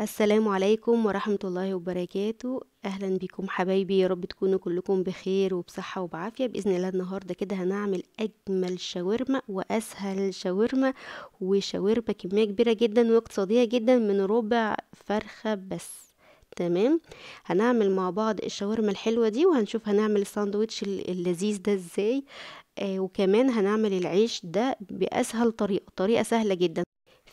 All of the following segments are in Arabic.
السلام عليكم ورحمة الله وبركاته أهلا بكم حبايبي يا رب تكونوا كلكم بخير وبصحة وبعافية بإذن الله النهاردة كده هنعمل أجمل شاورما وأسهل شاورما وشاورما كمية كبيرة جدا واقتصادية جدا من ربع فرخة بس تمام هنعمل مع بعض الشاورما الحلوة دي وهنشوف هنعمل الساندوتش اللذيذ ده ازاي آه وكمان هنعمل العيش ده بأسهل طريقة طريقة سهلة جدا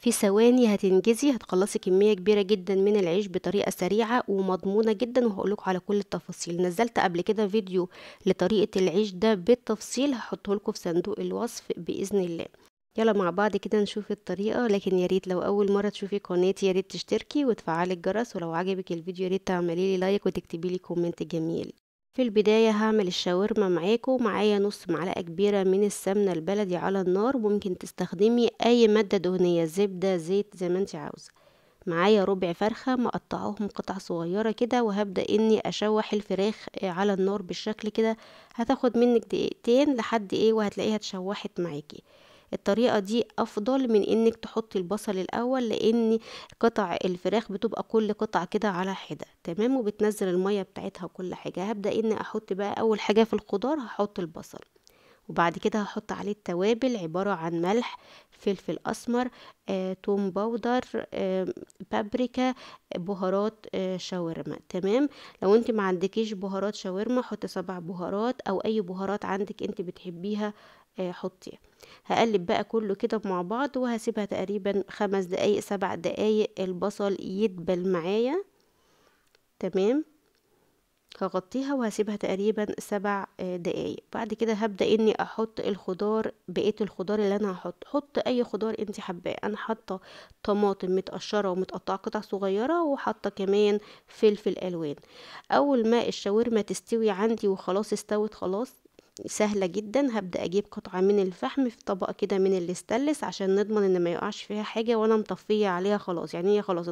في ثواني هتنجزي هتخلصي كمية كبيرة جدا من العيش بطريقة سريعة ومضمونة جدا وهقولك على كل التفاصيل نزلت قبل كده فيديو لطريقة العيش ده بالتفصيل هحطه لكم في صندوق الوصف بإذن الله يلا مع بعض كده نشوف الطريقة لكن ياريت لو أول مرة تشوفي قناتي ياريت تشتركي وتفعلي الجرس ولو عجبك الفيديو ياريت تعمليلي لايك وتكتبيلي كومنت جميل في البداية هعمل الشاورما معاكو معايا نص معلقة كبيرة من السمنة البلدي على النار ممكن تستخدمي أي مادة دهنية زبدة زيت زي ما انت عاوزة معايا ربع فرخة مقطعاهم قطع صغيرة كده وهبدأ اني اشوح الفراخ آه، على النار بالشكل كده هتاخد منك دقيقتين لحد ايه وهتلاقيها اتشوحت معاكي الطريقه دي افضل من انك تحطي البصل الاول لان قطع الفراخ بتبقى كل قطعه كده على حده تمام وبتنزل الميه بتاعتها وكل حاجه هبدا ان احط بقى اول حاجه في الخضار هحط البصل وبعد كده هحط عليه التوابل عبارة عن ملح فلفل أسمر آه، توم باودر آه، بابريكا بهارات آه، شاورما تمام لو انت ما عندكيش بهارات شاورما حطي سبع بهارات او اي بهارات عندك انت بتحبيها آه، آه، حطيه هقلب بقى كله كده مع بعض وهسيبها تقريبا خمس دقايق سبع دقايق البصل يدبل معايا تمام هغطيها وهسيبها تقريبا سبع آه، دقايق بعد كده هبدا اني احط الخضار بقيه الخضار اللي انا هحط حط اي خضار انت حباه انا حاطه طماطم متقشره ومتقطعه قطع صغيره وحاطه كمان فلفل الوان اول ما الشاورما تستوي عندي وخلاص استوت خلاص سهلة جدا هبدأ أجيب قطعة من الفحم في طبق كده من الاستلس عشان نضمن ان ما يقعش فيها حاجة وانا مطفية عليها خلاص يعني هي خلاص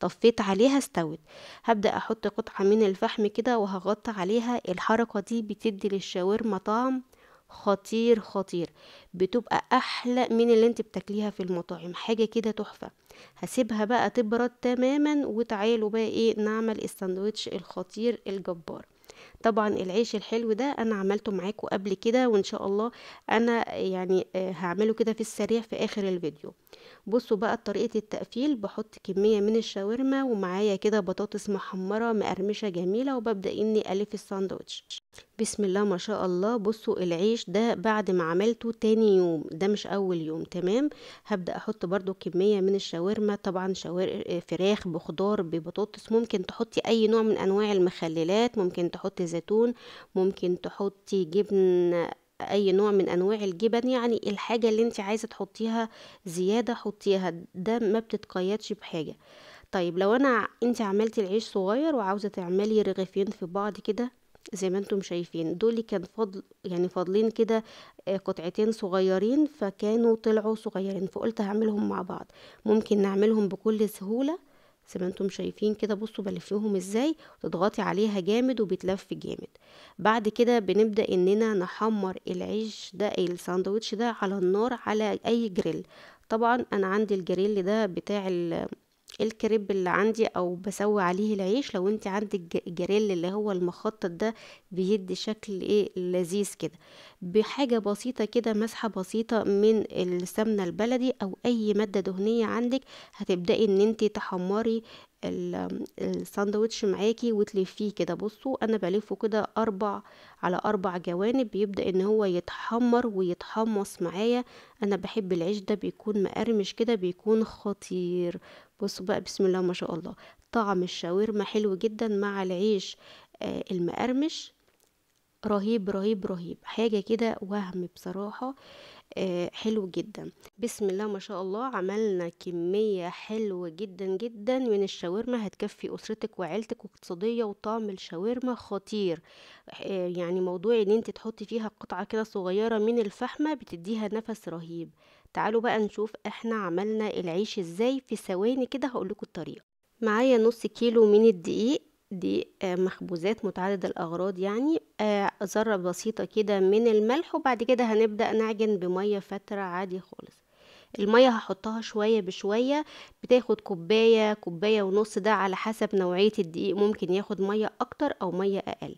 طفيت عليها استوت هبدأ احط قطعة من الفحم كده وهغطي عليها الحركة دي بتدي للشاورما طعم خطير خطير بتبقى احلى من اللي انت بتاكليها في المطاعم حاجه كده تحفه هسيبها بقى تبرد تماما وتعالوا بقى ايه نعمل الساندويتش الخطير الجبار طبعا العيش الحلو ده انا عملته معاكم قبل كده وان شاء الله انا يعني آه، هعمله كده في السريع في اخر الفيديو بصوا بقى طريقه التقفيل بحط كميه من الشاورما ومعايا كده بطاطس محمره مقرمشه جميله وببدا اني الف الساندوتش بسم الله ما شاء الله بصوا العيش ده بعد ما عملته تاني يوم ده مش اول يوم تمام هبدأ احط برده كمية من الشاورما طبعا شاور فراخ بخضار ببطاطس ممكن تحطي اي نوع من انواع المخللات ممكن تحطي زيتون ممكن تحطي جبن اي نوع من انواع الجبن يعني الحاجة اللي انت عايزة تحطيها زيادة حطيها ده ما بتتقيدش بحاجة طيب لو انا انت عملتي العيش صغير وعاوزة تعملي رغيفين في بعض كده زي ما انتم شايفين دول كان فضل يعني فاضلين كده آه، قطعتين صغيرين فكانوا طلعوا صغيرين فقلت هعملهم مع بعض ممكن نعملهم بكل سهولة زي ما انتم شايفين كده بصوا بلفهم ازاي تضغطي عليها جامد وبتلف جامد بعد كده بنبدا اننا نحمر العيش ده الساندوتش ده على النار على اي جريل طبعا انا عندي الجريل ده بتاع الكريب اللي عندي او بسوي عليه العيش لو انت عندك جريل اللي هو المخطط ده بيدي شكل ايه لذيذ كده بحاجة بسيطة كده مسحة بسيطة من السمنة البلدي أو أي مادة دهنية عندك هتبدأي إن انت تحمري الساندوتش معاكي وتلفيه كده بصوا انا بلفه كده اربع على اربع جوانب بيبدا ان هو يتحمر ويتحمص معايا انا بحب العيش ده بيكون مقرمش كده بيكون خطير بصوا بقى بسم الله ما شاء الله طعم الشاورما حلو جدا مع العيش آه، المقرمش رهيب رهيب رهيب حاجة كده وهم بصراحة آه، حلو جدا بسم الله ما شاء الله عملنا كمية حلوة جدا جدا من الشاورما هتكفي أسرتك وعيلتك واقتصادية وطعم الشاورما خطير آه، يعني موضوع ان انت تحطي فيها قطعة كده صغيرة من الفحمة بتديها نفس رهيب تعالوا بقى نشوف احنا عملنا العيش ازاي في ثواني كده هقولكوا الطريقة معايا نص كيلو من الدقيق دي آه، مخبوزات متعدد الأغراض يعني آه، ذرة بسيطة كده من الملح وبعد كده هنبدأ نعجن بمية فترة عادي خالص المية هحطها شوية بشوية بتاخد كوباية كوباية ونص ده على حسب نوعية الدقيق ممكن ياخد مية أكتر أو مية أقل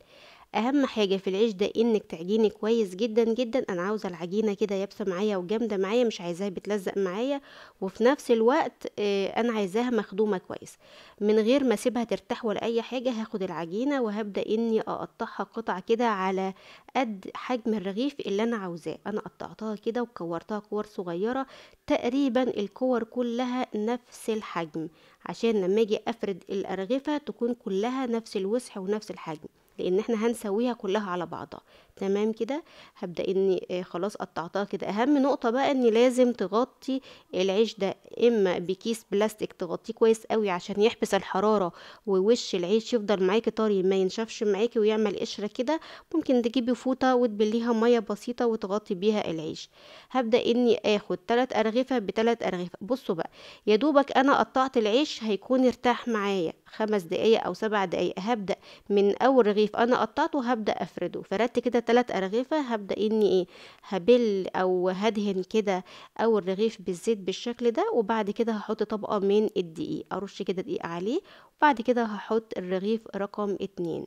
اهم حاجه في العيش ده انك تعجيني كويس جدا جدا انا عاوزه العجينه كده يابسه معايا وجامده معايا مش عايزاها بتلزق معايا وفي نفس الوقت آه، انا عايزاها مخدومه كويس من غير ما اسيبها ترتاح ولا اي حاجه هاخد العجينه وهبدا اني اقطعها قطع كده على قد حجم الرغيف اللي انا عاوزاه انا قطعتها كده وكورتها كور صغيره تقريبا الكور كلها نفس الحجم عشان لما اجي افرد الارغفه تكون كلها نفس الوسع ونفس الحجم لان احنا هنسويها كلها على بعضها تمام كده هبدأ اني آه، خلاص قطعتها كده اهم نقطة بقى ان لازم تغطي العيش ده اما بكيس بلاستيك تغطيه كويس قوي عشان يحبس الحرارة ووش العيش يفضل معاكي طري ما ينشفش معاكي ويعمل قشرة كده ممكن تجيبي فوطة وتبليها مية بسيطة وتغطي بيها العيش هبدأ اني اخد تلات ارغفة بثلاث ارغفة بصوا بقى يا دوبك انا قطعت العيش هيكون ارتاح معايا خمس دقايق او سبع دقايق هبدأ من اول رغيف انا قطعته هبدأ افرده فردت كده ثلاث أرغفة هبدأ إني إيه هبل أو هدهن كده أو الرغيف بالزيت بالشكل ده وبعد كده هحط طبقة من الدقيق أرش كده دقيق عليه وبعد كده هحط الرغيف رقم اتنين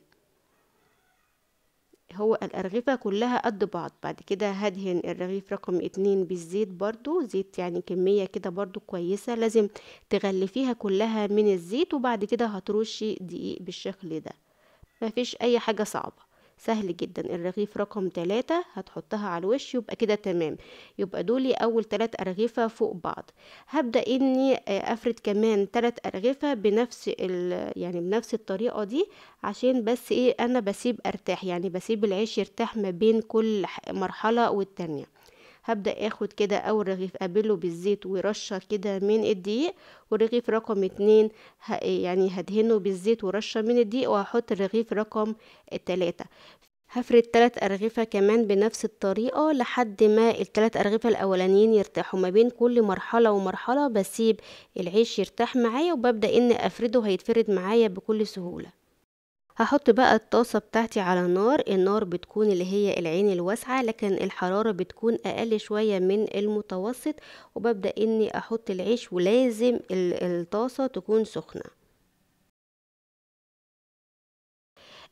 هو الأرغفة كلها قد بعض بعد كده هدهن الرغيف رقم اتنين بالزيت برضو زيت يعني كمية كده برضو كويسة لازم تغلفيها كلها من الزيت وبعد كده هترشي دقيق بالشكل ده مفيش أي حاجة صعبة سهل جدا الرغيف رقم تلاتة هتحطها على الوش يبقى كده تمام يبقى دولي اول تلات ارغفة فوق بعض هبدأ اني آه، افرد كمان تلات ارغفة بنفس يعني بنفس الطريقة دي عشان بس ايه انا بسيب ارتاح يعني بسيب العيش يرتاح ما بين كل مرحلة والتانية هبدأ اخد كده اول رغيف قابله بالزيت ورشة كده من الدقيق والرغيف رقم اتنين يعني هدهنه بالزيت ورشة من الدقيق وهحط الرغيف رقم التلاتة هفرد تلات أرغفة كمان بنفس الطريقة لحد ما التلات أرغفة الأولانيين يرتاحوا ما بين كل مرحلة ومرحلة بسيب العيش يرتاح معايا وببدأ إن أفرده هيتفرد معايا بكل سهولة هحط بقى الطاسة بتاعتي على النار النار بتكون اللي هي العين الواسعة لكن الحرارة بتكون أقل شوية من المتوسط وببدأ إني أحط العيش ولازم الطاسة تكون سخنة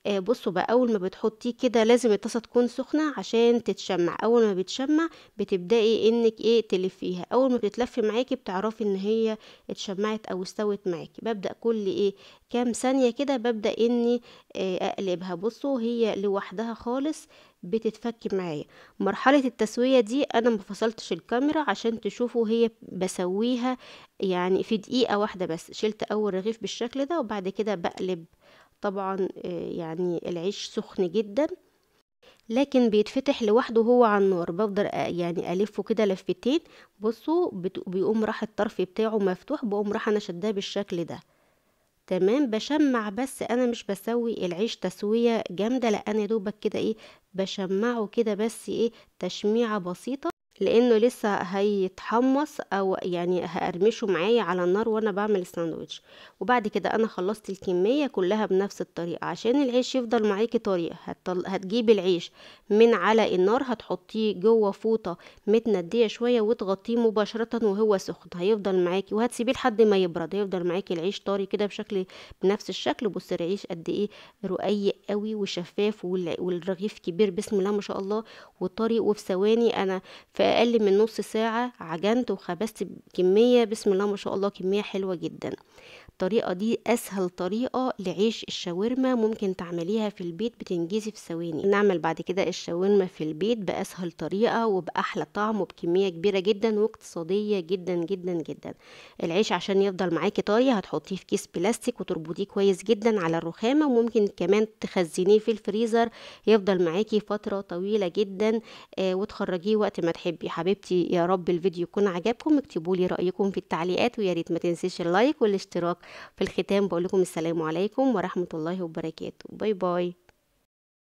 آه بصوا بقى اول ما بتحطيه كده لازم الطاسه تكون سخنه عشان تتشمع اول ما بتشمع بتبداي انك ايه تلفيها اول ما بتتلف معاكي بتعرفي ان هي اتشمعت او استوت معاكي ببدا كل ايه كام ثانيه كده ببدا اني آه اقلبها بصوا هي لوحدها خالص بتتفك معايا مرحلة التسوية دي انا مفصلتش الكاميرا عشان تشوفوا هي بسويها يعني في دقيقة واحدة بس شلت اول رغيف بالشكل ده وبعد كده بقلب طبعا آه، يعني العيش سخن جدا لكن بيتفتح لوحده هو على النار بفضل آه، يعني الفه كده لفتين بصوا بيقوم راح الطرف بتاعه مفتوح بقوم راح انا شداه بالشكل ده تمام بشمع بس انا مش بسوي العيش تسويه جامده لا انا دوبك كده ايه بشمعه كده بس ايه تشميعه بسيطه لانه لسه هيتحمص او يعني هقرمشه معايا على النار وانا بعمل الساندوتش وبعد كده انا خلصت الكميه كلها بنفس الطريقه عشان العيش يفضل معاكي طريقه هتطل... هتجيب العيش من على النار هتحطيه جوه فوطه متنديه شويه وتغطيه مباشره وهو سخن هيفضل معاكي وهتسيبيه لحد ما يبرد هيفضل معاكي العيش طري كده بشكل بنفس الشكل بصي العيش قد ايه رقيق قوي وشفاف والرغيف كبير بسم الله ما شاء الله وطري وفي ثواني انا في اقل من نص ساعه عجنت وخبزت كميه بسم الله ما شاء الله كميه حلوه جدا الطريقه دي اسهل طريقه لعيش الشاورما ممكن تعمليها في البيت بتنجزي في ثواني نعمل بعد كده الشاورما في البيت باسهل طريقه وباحلى طعم وبكميه كبيره جدا واقتصاديه جدا جدا جدا العيش عشان يفضل معاكي طري هتحطيه في كيس بلاستيك وتربطيه كويس جدا على الرخامه وممكن كمان تخزنيه في الفريزر يفضل معاكي فتره طويله جدا آه، وتخرجيه وقت ما تحبي حبيبي حبيبتي يا رب الفيديو يكون عجبكم اكتبوا لي رايكم في التعليقات ويا ريت ما تنسيش اللايك والاشتراك في الختام بقول لكم السلام عليكم ورحمه الله وبركاته باي باي